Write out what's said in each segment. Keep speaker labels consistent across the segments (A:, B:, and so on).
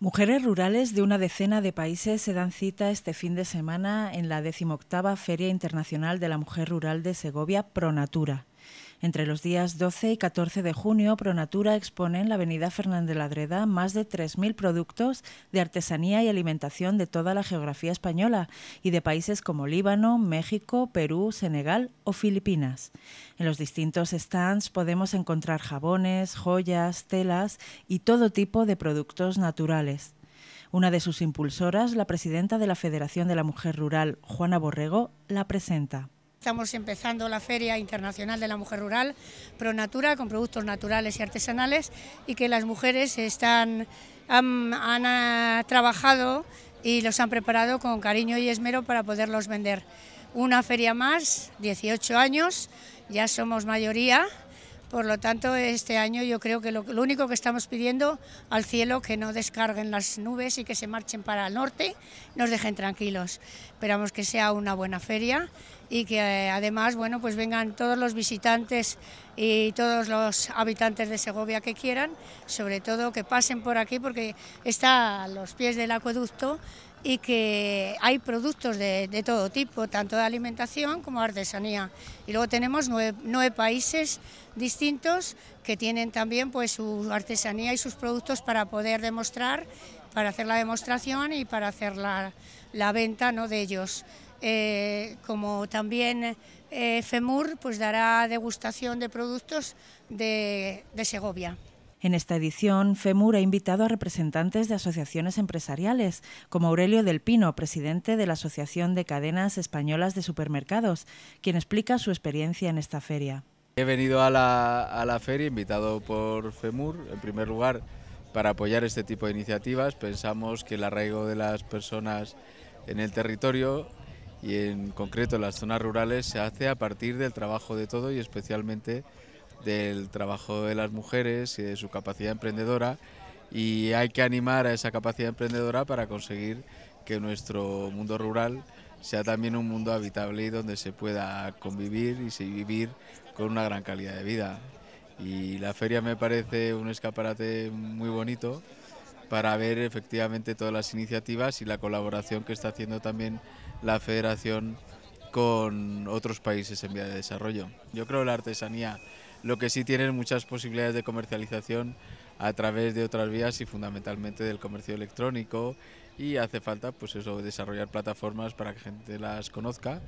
A: Mujeres rurales de una decena de países se dan cita este fin de semana en la decimoctava Feria Internacional de la Mujer Rural de Segovia, Pronatura. Entre los días 12 y 14 de junio, Pronatura expone en la avenida Fernández de Dreda más de 3.000 productos de artesanía y alimentación de toda la geografía española y de países como Líbano, México, Perú, Senegal o Filipinas. En los distintos stands podemos encontrar jabones, joyas, telas y todo tipo de productos naturales. Una de sus impulsoras, la presidenta de la Federación de la Mujer Rural, Juana Borrego, la presenta.
B: Estamos empezando la Feria Internacional de la Mujer Rural ProNatura con productos naturales y artesanales y que las mujeres están, han, han ah, trabajado y los han preparado con cariño y esmero para poderlos vender. Una feria más, 18 años, ya somos mayoría por lo tanto, este año yo creo que lo, único que estamos pidiendo al cielo que no descarguen las nubes y que se marchen para el norte, nos dejen tranquilos. Esperamos que sea una buena feria y que eh, además, bueno, pues vengan todos los visitantes y todos los habitantes de Segovia que quieran, sobre todo que pasen por aquí porque está a los pies del acueducto y que hay productos de, todo tipo, tanto de alimentación como artesanía. Y luego tenemos nueve, países distintos que tienen también pues, su artesanía y sus productos para poder demostrar, para hacer la demostración y para hacer la, venta de ellos. Eh, como también eh, FEMUR pues, dará degustación de productos de Segovia.
A: En esta edición, FEMUR ha invitado a representantes de asociaciones empresariales, como Aurelio Del Pino, presidente de la Asociación de Cadenas Españolas de Supermercados, quien explica su experiencia en esta feria.
C: He venido a la, feria invitado por FEMUR, en primer lugar, para apoyar este tipo de iniciativas. Pensamos que el arraigo de las personas en el territorio y en concreto en las zonas rurales se hace a partir del trabajo de todo y especialmente del trabajo de las mujeres y de su capacidad emprendedora y hay que animar a esa capacidad emprendedora para conseguir que nuestro mundo rural sea también un mundo habitable y donde se pueda convivir y vivir con una gran calidad de vida. Y la feria me parece un escaparate muy bonito para ver efectivamente todas las iniciativas y la colaboración que está haciendo también la federación con otros países en vía de desarrollo. Yo creo que la artesanía lo que sí tienen muchas posibilidades de comercialización a través de otras vías y fundamentalmente del comercio electrónico y hace falta pues desarrollar plataformas para que gente las conozca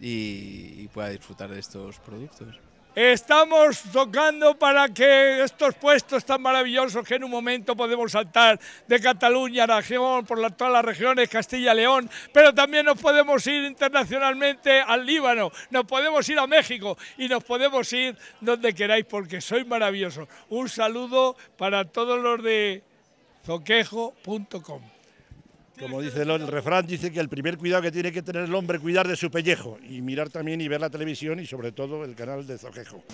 C: y pueda disfrutar de estos productos.
D: Estamos tocando para que estos puestos tan maravillosos que en un momento podemos saltar de Cataluña, Aragón, por la, todas las regiones, Castilla, León, pero también nos podemos ir internacionalmente al Líbano, nos podemos ir a México y nos podemos ir donde queráis porque sois maravillosos. Un saludo para todos los de zoquejo.com como dice el, refrán, dice que el primer cuidado que tiene que tener el hombre es cuidar de su pellejo y mirar también y ver la televisión y sobre todo el canal de Zoquejo.